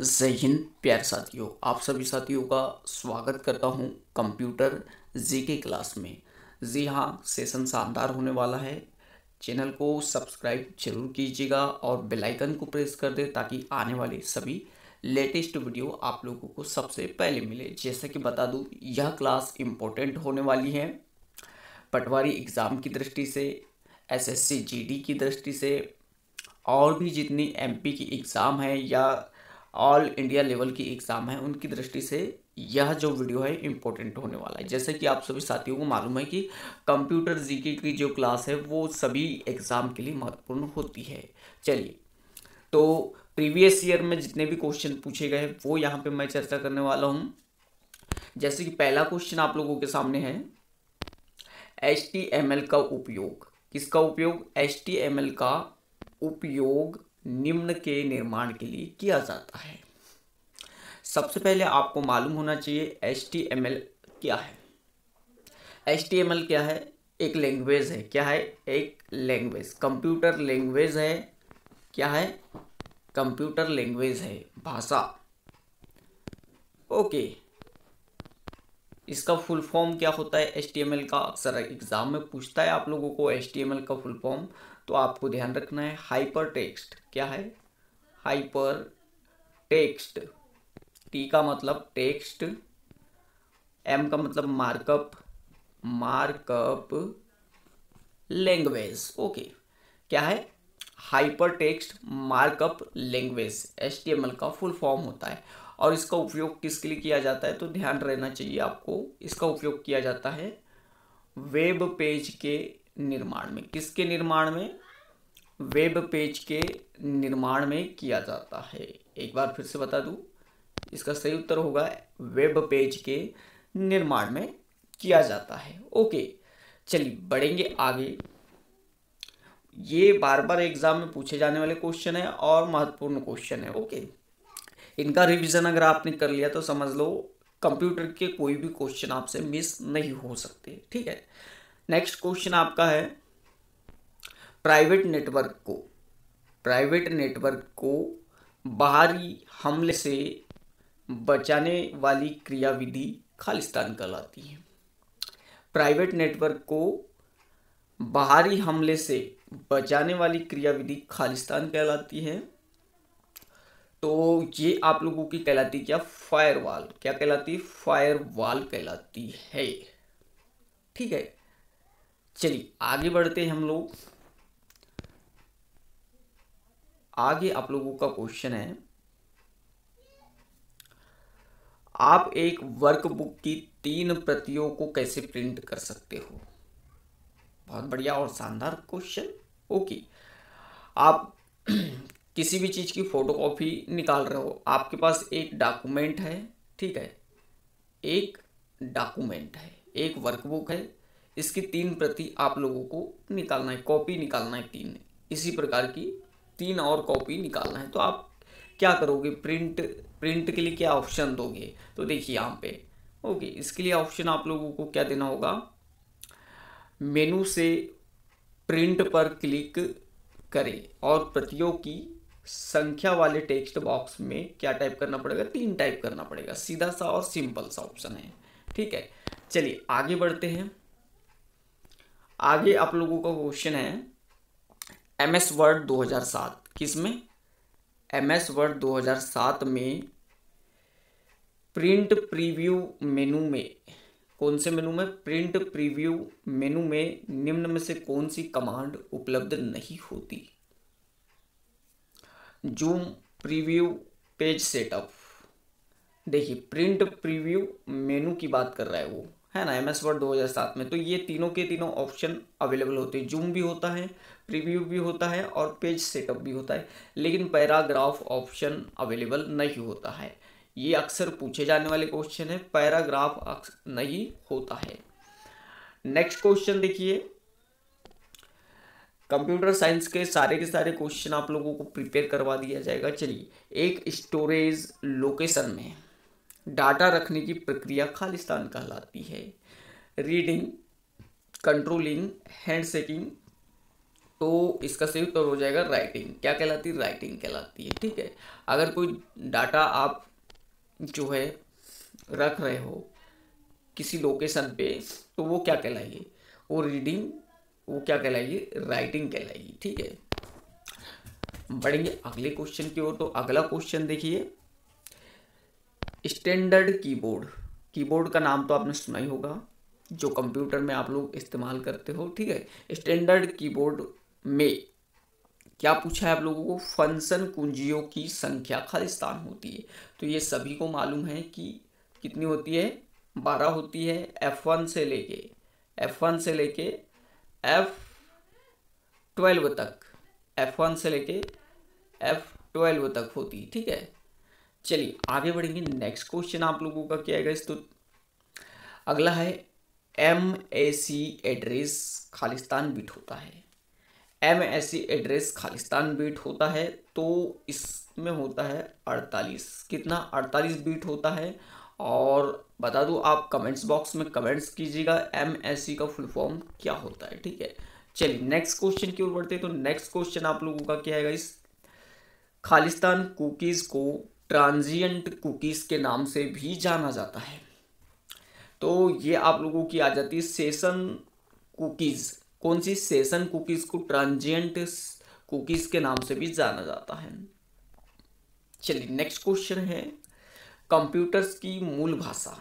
जय हिंद प्यार साथियों आप सभी साथियों का स्वागत करता हूं कंप्यूटर जीके क्लास में जी हां सेशन शानदार होने वाला है चैनल को सब्सक्राइब जरूर कीजिएगा और बेल आइकन को प्रेस कर दे ताकि आने वाले सभी लेटेस्ट वीडियो आप लोगों को सबसे पहले मिले जैसा कि बता दूं यह क्लास इम्पोर्टेंट होने वाली है पटवारी एग्ज़ाम की दृष्टि से एस एस की दृष्टि से और भी जितनी एम की एग्ज़ाम है या ऑल इंडिया लेवल की एग्ज़ाम है उनकी दृष्टि से यह जो वीडियो है इम्पोर्टेंट होने वाला है जैसे कि आप सभी साथियों को मालूम है कि कंप्यूटर जी की जो क्लास है वो सभी एग्ज़ाम के लिए महत्वपूर्ण होती है चलिए तो प्रीवियस ईयर में जितने भी क्वेश्चन पूछे गए वो यहाँ पे मैं चर्चा करने वाला हूँ जैसे कि पहला क्वेश्चन आप लोगों के सामने है एच का उपयोग किसका उपयोग एच का उपयोग निम्न के निर्माण के लिए किया जाता है सबसे पहले आपको मालूम होना चाहिए एच क्या है एच क्या है एक लैंग्वेज है क्या है एक लैंग्वेज कंप्यूटर लैंग्वेज है क्या है कंप्यूटर लैंग्वेज है भाषा ओके इसका फुल फॉर्म क्या होता है एच का अक्सर एग्ज़ाम में पूछता है आप लोगों को एच का फुल फॉर्म तो आपको ध्यान रखना है हाइपर टेक्स्ट क्या है हाइपर टेक्स्ट टी का मतलब टेक्स्ट एम का मतलब मार्कअप मार्कअप लैंग्वेज ओके क्या है hyper text markup language H का फुल फॉर्म होता है और इसका उपयोग किसके लिए किया जाता है तो ध्यान रहना चाहिए आपको इसका उपयोग किया जाता है वेब पेज के निर्माण में किसके निर्माण में वेब पेज के निर्माण में किया जाता है एक बार फिर से बता दूं इसका सही उत्तर होगा वेब पेज के निर्माण में किया जाता है ओके चलिए बढ़ेंगे आगे ये बार बार एग्जाम में पूछे जाने वाले क्वेश्चन है और महत्वपूर्ण क्वेश्चन है ओके इनका रिवीजन अगर आपने कर लिया तो समझ लो कंप्यूटर के कोई भी क्वेश्चन आपसे मिस नहीं हो सकते ठीक है नेक्स्ट क्वेश्चन आपका है प्राइवेट नेटवर्क को प्राइवेट नेटवर्क को बाहरी हमले से बचाने वाली क्रियाविधि खालिस्तान कहलाती है प्राइवेट नेटवर्क को बाहरी हमले से बचाने वाली क्रियाविधि खालिस्तान कहलाती है तो ये आप लोगों की कहलाती क्या फायरवॉल क्या कहलाती फायरवॉल कहलाती है ठीक है चलिए आगे बढ़ते हैं हम लोग आगे आप लोगों का क्वेश्चन है आप एक वर्कबुक की तीन प्रतियों को कैसे प्रिंट कर सकते हो बहुत बढ़िया और शानदार क्वेश्चन ओके आप किसी भी चीज़ की फ़ोटोकॉपी निकाल रहे हो आपके पास एक डॉक्यूमेंट है ठीक है एक डॉक्यूमेंट है एक वर्कबुक है इसकी तीन प्रति आप लोगों को निकालना है कॉपी निकालना है तीन इसी प्रकार की तीन और कॉपी निकालना है तो आप क्या करोगे प्रिंट प्रिंट के लिए क्या ऑप्शन दोगे तो देखिए यहाँ पे ओके इसके लिए ऑप्शन आप लोगों को क्या देना होगा मेनू से प्रिंट पर क्लिक करें और प्रतियों की संख्या वाले टेक्स्ट बॉक्स में क्या टाइप करना पड़ेगा तीन टाइप करना पड़ेगा सीधा सा और सिंपल सा ऑप्शन है ठीक है चलिए आगे बढ़ते हैं आगे आप लोगों का क्वेश्चन है एम एस वर्ड 2007 किस में एम एस वर्ड 2007 में प्रिंट प्रीव्यू मेनू में कौन से मेनू में प्रिंट प्रीव्यू मेनू में निम्न में से कौन सी कमांड उपलब्ध नहीं होती जूम प्रीव्यू पेज सेटअप देखिए प्रिंट प्रीव्यू मेनू की बात कर रहा है वो है ना एम एस वर्ड दो हजार सात में तो ये तीनों के तीनों ऑप्शन अवेलेबल होते हैं जूम भी होता है प्रीव्यू भी होता है और पेज सेटअप भी होता है लेकिन पैराग्राफ ऑप्शन अवेलेबल नहीं होता है ये अक्सर पूछे जाने वाले क्वेश्चन है पैराग्राफ नहीं होता है नेक्स्ट क्वेश्चन देखिए कंप्यूटर साइंस के सारे के सारे क्वेश्चन आप लोगों को प्रिपेयर करवा दिया जाएगा चलिए एक स्टोरेज लोकेशन में डाटा रखने की प्रक्रिया खालिस्तान कहलाती है रीडिंग कंट्रोलिंग हैंड तो इसका सही उत्तर हो जाएगा राइटिंग क्या कहलाती है राइटिंग कहलाती है ठीक है अगर कोई डाटा आप जो है रख रहे हो किसी लोकेशन पे तो वो क्या कहलाइए वो रीडिंग वो क्या कहलाइए राइटिंग कहलाइए ठीक है बढ़ेंगे अगले क्वेश्चन की ओर तो अगला क्वेश्चन देखिए स्टैंडर्ड कीबोर्ड कीबोर्ड का नाम तो आपने सुना ही होगा जो कंप्यूटर में आप लोग इस्तेमाल करते हो ठीक है स्टैंडर्ड कीबोर्ड में क्या पूछा है आप लोगों को फंक्शन कुंजियों की संख्या खालिस्तान होती है तो ये सभी को मालूम है कि कितनी होती है बारह होती है एफ वन से लेके एफ वन से लेके एफ ट्वेल्व तक एफ वन से लेके एफ ट्वेल्व तक होती है ठीक है चलिए आगे बढ़ेंगे नेक्स्ट क्वेश्चन आप लोगों का क्या है तो अगला है एम ए सी एड्रेस खालिस्तान बीट होता है एम ए सी एड्रेस खालिस्तान बीट होता है तो इसमें होता है अड़तालीस कितना अड़तालीस बीट होता है और बता दूँ आप कमेंट्स बॉक्स में कमेंट्स कीजिएगा एम ए सी का फुल फॉर्म क्या होता है ठीक है चलिए नेक्स्ट क्वेश्चन की ओर बढ़ते हैं तो नेक्स्ट क्वेश्चन आप लोगों का क्या है इस खालिस्तान कुकीज़ को ट्रांजिएंट कुकीज़ के नाम से भी जाना जाता है तो ये आप लोगों की आ जाती है सेशन कुकीज़ कौन सी सेशन कुकीज़ को ट्रांजिएंट कुकीज़ के नाम से भी जाना जाता है चलिए नेक्स्ट क्वेश्चन है कंप्यूटर्स की मूल भाषा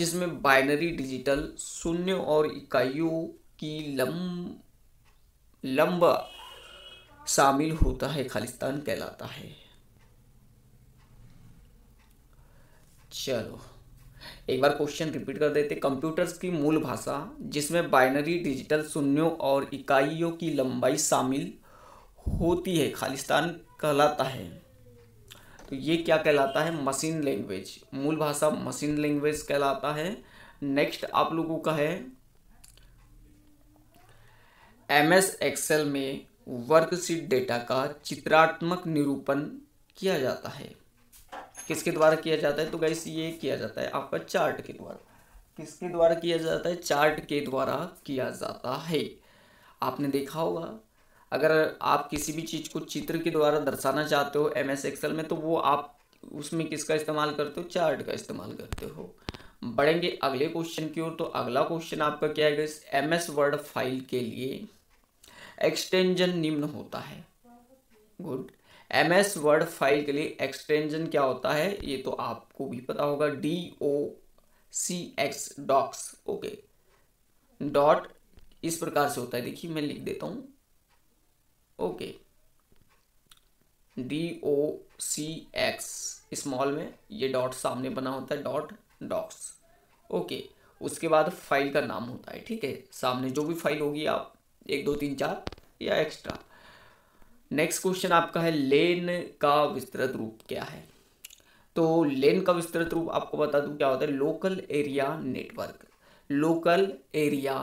जिसमें बाइनरी डिजिटल शून्य और इकाइयों की लंब लंबा शामिल होता है खालिस्तान कहलाता है चलो एक बार क्वेश्चन रिपीट कर देते कंप्यूटर्स की मूल भाषा जिसमें बाइनरी डिजिटल शून्यों और इकाइयों की लंबाई शामिल होती है खालिस्तान कहलाता है तो ये क्या कहलाता है मशीन लैंग्वेज मूल भाषा मशीन लैंग्वेज कहलाता है नेक्स्ट आप लोगों का है एम एस एक्सेल में वर्कशीट डेटा का चित्रात्मक निरूपण किया जाता है किसके द्वारा किया जाता है तो गाइस ये किया जाता है आपका चार्ट के द्वारा किसके द्वारा किया जाता है चार्ट के द्वारा किया जाता है आपने देखा होगा अगर आप किसी भी चीज़ को चित्र के द्वारा दर्शाना चाहते हो एम एस एक्सल में तो वो आप उसमें किसका इस्तेमाल करते हो चार्ट का इस्तेमाल करते हो बढ़ेंगे अगले क्वेश्चन की ओर तो अगला क्वेश्चन आपका क्या है इस एम एस वर्ड फाइल के लिए एक्सटेंजन निम्न होता है good M S Word file के लिए एक्सटेंशन क्या होता है ये तो आपको भी पता होगा D O C X docx okay dot इस प्रकार से होता है देखिए मैं लिख देता हूँ okay D O C X small में ये डॉट सामने बना होता है डॉट डॉक्स ओके उसके बाद फाइल का नाम होता है ठीक है सामने जो भी फाइल होगी आप एक दो तीन चार या एक्स्ट्रा नेक्स्ट क्वेश्चन आपका है लेन का विस्तृत रूप क्या है तो लेन का विस्तृत रूप आपको बता दूं क्या होता है local area network local area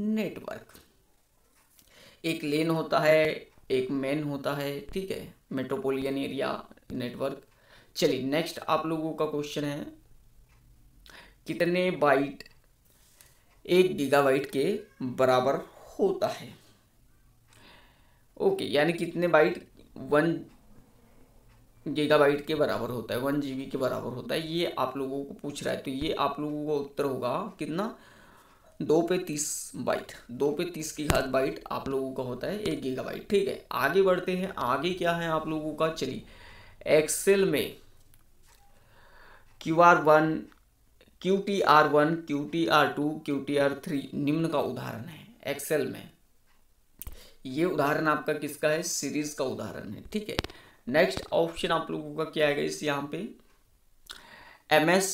network एक लेन होता है एक मेन होता है ठीक है मेट्रोपोलियन एरिया नेटवर्क चलिए नेक्स्ट आप लोगों का क्वेश्चन है कितने बाइट एक गीगाबाइट के बराबर होता है ओके यानी कितने बाइट वन गीगाबाइट के बराबर होता है वन जीबी के बराबर होता है ये आप लोगों को पूछ रहा है तो ये आप लोगों का उत्तर होगा कितना दो पे तीस बाइट दो पे तीस की घात बाइट आप लोगों का होता है एक गीगाबाइट बाइट ठीक है आगे बढ़ते हैं आगे क्या है आप लोगों का चलिए एक्सेल में Q R one Q T R one Q T R two Q T R three निम्न का उदाहरण है एक्सेल में ये उदाहरण आपका किसका है सीरीज का उदाहरण है ठीक है नेक्स्ट ऑप्शन आप लोगों का क्या आएगा इस यहाँ पे एम एस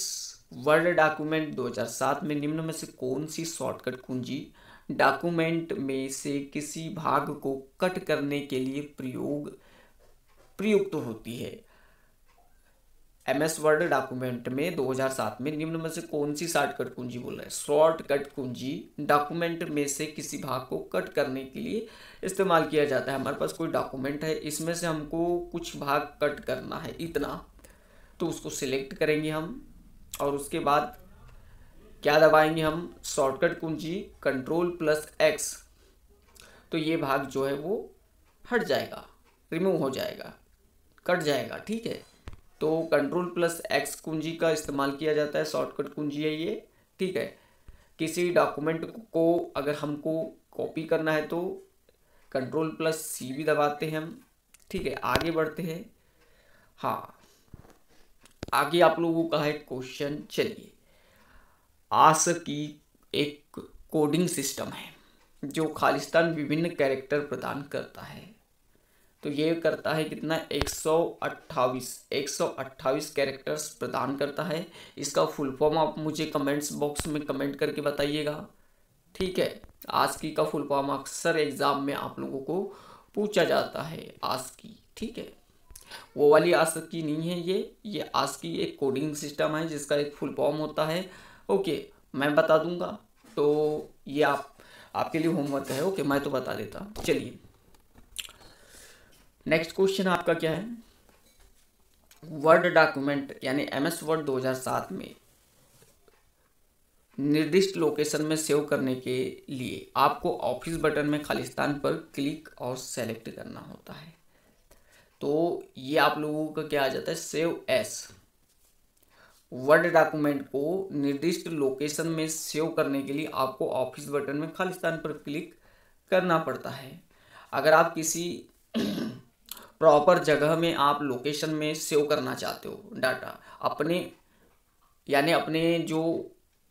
वर्ड डॉक्यूमेंट 2007 में निम्न में से कौन सी शॉर्टकट कुंजी डॉक्यूमेंट में से किसी भाग को कट करने के लिए प्रयोग प्रयुक्त तो होती है एम एस वर्ड डॉक्यूमेंट में 2007 में निम्न में से कौन सी शॉर्ट कट कुंजी बोल रहे शॉर्ट कट कुंजी डॉक्यूमेंट में से किसी भाग को कट करने के लिए इस्तेमाल किया जाता है हमारे पास कोई डॉक्यूमेंट है इसमें से हमको कुछ भाग कट करना है इतना तो उसको सिलेक्ट करेंगे हम और उसके बाद क्या दबाएंगे हम शॉर्टकट कुंजी कंट्रोल प्लस एक्स तो ये भाग जो है वो हट जाएगा रिमूव हो जाएगा कट जाएगा ठीक है तो कंट्रोल प्लस एक्स कुंजी का इस्तेमाल किया जाता है शॉर्टकट कुंजी है ये ठीक है किसी डॉक्यूमेंट को अगर हमको कॉपी करना है तो कंट्रोल प्लस सी भी दबाते हैं हम ठीक है आगे बढ़ते हैं हाँ आगे आप लोगों का है क्वेश्चन चलिए आस की एक कोडिंग सिस्टम है जो खालिस्तान विभिन्न कैरेक्टर प्रदान करता है तो ये करता है कितना एक सौ अट्ठाईस कैरेक्टर्स प्रदान करता है इसका फुल फॉर्म आप मुझे कमेंट्स बॉक्स में कमेंट करके बताइएगा ठीक है आज की का फुल फॉर्म अक्सर एग्ज़ाम में आप लोगों को पूछा जाता है आज की ठीक है वो वाली आज की नहीं है ये ये आज की एक कोडिंग सिस्टम है जिसका एक फुल फॉर्म होता है ओके मैं बता दूंगा तो ये आप आपके लिए होमवर्क है ओके मैं तो बता देता चलिए नेक्स्ट क्वेश्चन आपका क्या है वर्ड डॉक्यूमेंट यानी एस वर्ड 2007 में निर्दिष्ट लोकेशन में सेव करने के लिए आपको ऑफिस बटन में खालिस्तान पर क्लिक और सेलेक्ट करना होता है तो ये आप लोगों का क्या आ जाता है सेव एस वर्ड डॉक्यूमेंट को निर्दिष्ट लोकेशन में सेव करने के लिए आपको ऑफिस बटन में खालिस्तान पर क्लिक करना पड़ता है अगर आप किसी प्रॉपर जगह में आप लोकेशन में सेव करना चाहते हो डाटा अपने यानी अपने जो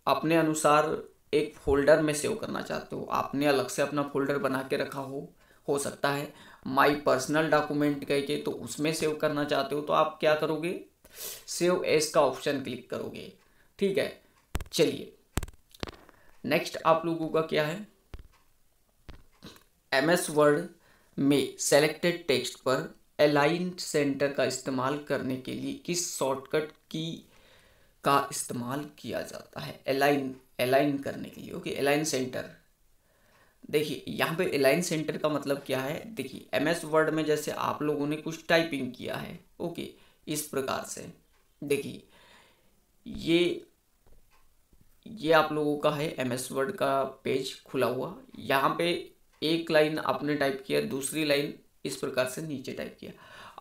अपने अनुसार एक फोल्डर में सेव करना चाहते हो आपने अलग से अपना फोल्डर बना के रखा हो हो सकता है माय पर्सनल डॉक्यूमेंट कह के तो उसमें सेव करना चाहते हो तो आप क्या करोगे सेव एस का ऑप्शन क्लिक करोगे ठीक है चलिए नेक्स्ट आप लोगों का क्या है एम एस वर्ड में सेलेक्टेड टेक्स्ट पर अलाइन सेंटर का इस्तेमाल करने के लिए किस शॉर्टकट की का इस्तेमाल किया जाता है अलाइन अलाइन करने के लिए ओके अलाइन सेंटर देखिए यहाँ पे अलाइन सेंटर का मतलब क्या है देखिए एम एस वर्ड में जैसे आप लोगों ने कुछ टाइपिंग किया है ओके इस प्रकार से देखिए ये ये आप लोगों का है एम एस वर्ड का पेज खुला हुआ यहाँ पे एक लाइन आपने टाइप किया दूसरी लाइन इस प्रकार से नीचे टाइप किया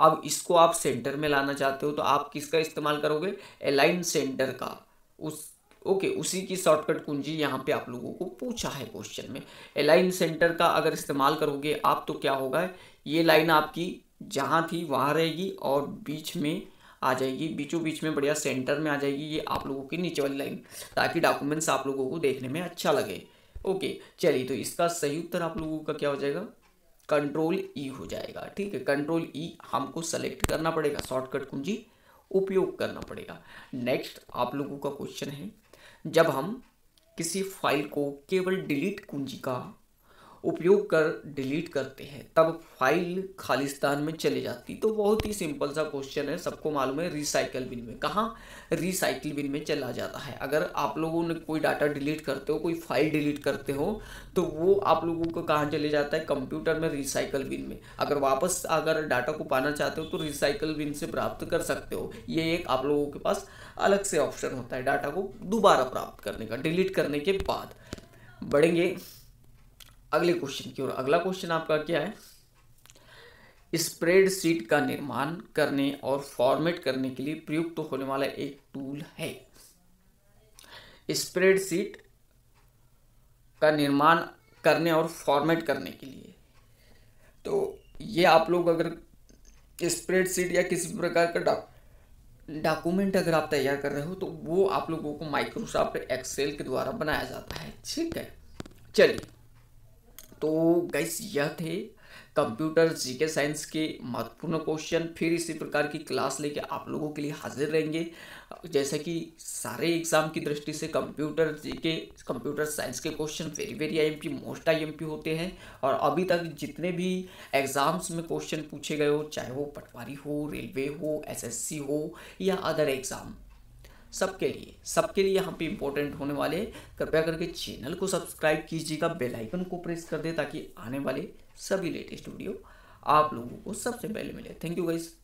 अब इसको आप सेंटर में लाना चाहते हो तो आप किसका इस्तेमाल करोगे अलाइन सेंटर का उस ओके उसी की शॉर्टकट कुंजी यहाँ पे आप लोगों को पूछा है क्वेश्चन में अलाइन सेंटर का अगर इस्तेमाल करोगे आप तो क्या होगा ये लाइन आपकी जहाँ थी वहाँ रहेगी और बीच में आ जाएगी बीचों बीच में बढ़िया सेंटर में आ जाएगी ये आप लोगों की नीचे वाली लाइन ताकि डॉक्यूमेंट्स आप लोगों को देखने में अच्छा लगे ओके चलिए तो इसका सही उत्तर आप लोगों का क्या हो जाएगा कंट्रोल ई e हो जाएगा ठीक है कंट्रोल ई e हमको सेलेक्ट करना पड़ेगा शॉर्टकट कुंजी उपयोग करना पड़ेगा नेक्स्ट आप लोगों का क्वेश्चन है जब हम किसी फाइल को केवल डिलीट कुंजी का उपयोग कर डिलीट करते हैं तब फाइल खालिस्तान में चली जाती तो बहुत ही सिंपल सा क्वेश्चन है सबको मालूम है रिसाइकल बिन में कहाँ रिसाइकिल बिन में चला जाता है अगर आप लोगों ने कोई डाटा डिलीट करते हो कोई फाइल डिलीट करते हो तो वो आप लोगों को कहाँ चले जाता है कंप्यूटर में रिसाइकल बिन में अगर वापस अगर डाटा को पाना चाहते हो तो रिसाइकल बिन से प्राप्त कर सकते हो ये एक आप लोगों के पास अलग से ऑप्शन होता है डाटा को दोबारा प्राप्त करने का डिलीट करने के बाद बढ़ेंगे अगले क्वेश्चन की ओर अगला क्वेश्चन आपका क्या है स्प्रेड स्प्रेडशीट का निर्माण करने और फॉर्मेट करने के लिए प्रयुक्त तो होने वाला एक टूल है स्प्रेड स्प्रेडशीट का निर्माण करने और फॉर्मेट करने के लिए तो ये आप लोग अगर स्प्रेड स्प्रेडशीट या किसी प्रकार का डॉक डॉक्यूमेंट अगर आप तैयार कर रहे हो तो वो आप लोगों को माइक्रोसॉफ्ट एक्सेल के द्वारा बनाया जाता है ठीक है चलिए तो गैस यह थे कंप्यूटर जीके साइंस के महत्वपूर्ण क्वेश्चन फिर इसी प्रकार की क्लास लेके आप लोगों के लिए हाजिर रहेंगे जैसे कि सारे एग्ज़ाम की दृष्टि से कंप्यूटर जीके कंप्यूटर साइंस के question very very IMP most IMP होते हैं और अभी तक जितने भी एग्ज़ाम्स में क्वेश्चन पूछे गए हो चाहे वो पटवारी हो रेलवे हो एसएससी हो या अदर एग्ज़ाम सबके लिए सबके लिए यहाँ पे इंपॉर्टेंट होने वाले कृपया करके चैनल को सब्सक्राइब कीजिएगा बेल आइकन को प्रेस कर दें ताकि आने वाले सभी लेटेस्ट वीडियो आप लोगों को सबसे पहले मिले थैंक यू गाइज़